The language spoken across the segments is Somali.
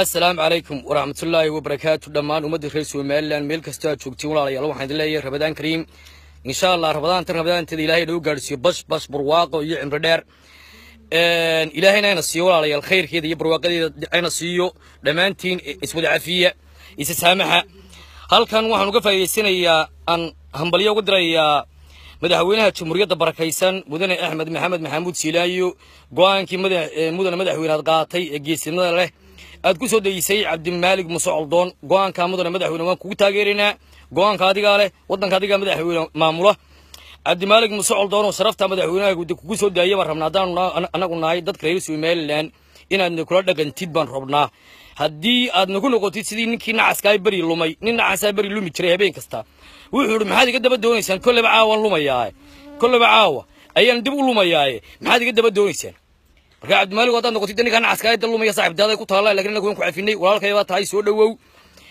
assalaamu calaykum waraxmatullaahi wabarakaatu dhammaan ummadda reer somalilan meel kasta aad joogtiin walaalayaal waxaan idin leeyahay rabadaan kariim insha allah rabadaan rabadaanteeda ilahay nagu gaadhsiiyo bash bash barwaaqo iyo cimri dheer ilaahayna ayna siiyo walaalayaal khayrkeeda iyo barwaaqadeeda ayna siiyo dhammaantiin iswada cafiya isa saamaxa halkan waxaan uga faa'iidaysanayaa aan hambalyo uga dirayaa madaxweynaha jamhuuriyadda barakaysan mudane axmed maxamed maxamuud siilaayo go'aankii mudane madaxweynaad qaatay ee geesinimada leh aad ku soo dhegeysay cabdimaalig muse coldoon go'aankaa mudane madaxweyne waan kugu taageeraynaa go'aanka adigaa leh waddanka adigaa madaxweyne maamula cabdimaalig muse coldoon oo sharafta madaxweynaha kugu soo daayay rabnaa haddaanu annagu nahay dadka reer somalilan inaadna kula dhaqantid baan rabnaa haddii aad nagu noqotid sidii ninkii nacaskaay beri lumay nin nacasaa beri lumi jiray habeen kasta wuxuu idhi maxaad iga daba doonaysaan kolleba caawaan lumayaa kolleba caawa ayaan dib u lumayaaye maxaad iga daba doonaysaan marka cabdimaalig haddaad noqotid ninkan caskaayadda lumaya saaxiibdaaday ku taala lakin inagu waan ku cafinay walaalkay baa tahay soo dhowow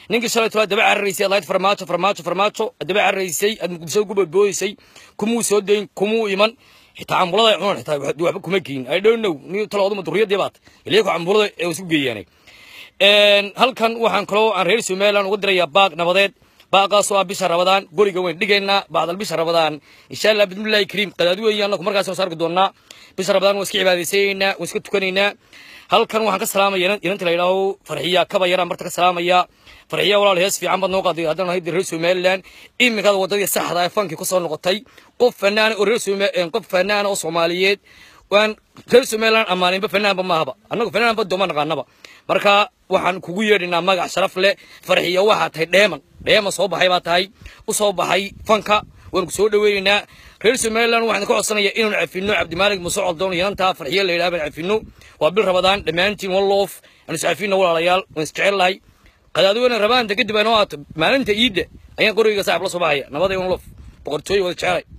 ninkii shalay tolaa daba cararaysay aad lahayd farmaajo farmaajo farmaajo daba cararaysay aad muqdisho ugu boodboodisay kumuu soo dayn kumuu iman xitaa cambulada ay cunaan xitaa waxba kuma geyin i don't know ni talawaduma durriyadii baat iliyako cambulada ee isku geeyaanay halkan waxaan kaloo aan reer somaliland uga dirayaa baag nabadeed baaqaasoo ah bisha rabadaan guriga wayn dhigaynaa bacdal bisha rabadaan insha allah bidmillahi kariim qadaadi weeye annaku markaas soo arki doonnaa bisha rabadaan waan iska cibaadaysanaynaa waan iska tukanaynaa halkan waxaan ka salaamaya inanta la yidhaaho farxiya kaba yaraan barta ka salaamaya farxiya walaal hees fiican baad noo qaaday haddaan ahayd reer somaliland iminkaada waddadii saxda ee fankii ku noqotay qof fanaana oo reer qof fanaana oo soomaaliyeed waan reer somaliland ammaaninba fanaanba maahaba annagu fanaanba dooma naqaanaba marka waxaan kugu yeedhinaa magac sharaf leh farxiya waxaa tahay dheeman dheema soo baxay baa tahay u soo baxay fanka waanu ku soo dhaweynaynaa reer somaliland waxaan ka codsanaya inaanu cafino cabdimaalig muuse coddoon yanantaa farxiyo la yidhaha baan cafino waa bil rabadaan dhammaantiin one loof aanu is walaalayaal waan isjecelnahay qadaadweyna rabaanta kadib ay aato maalinta iidda ayaan qoreyga saaxib la soo baxaya nabaday one loof boqortooyo wada jecelay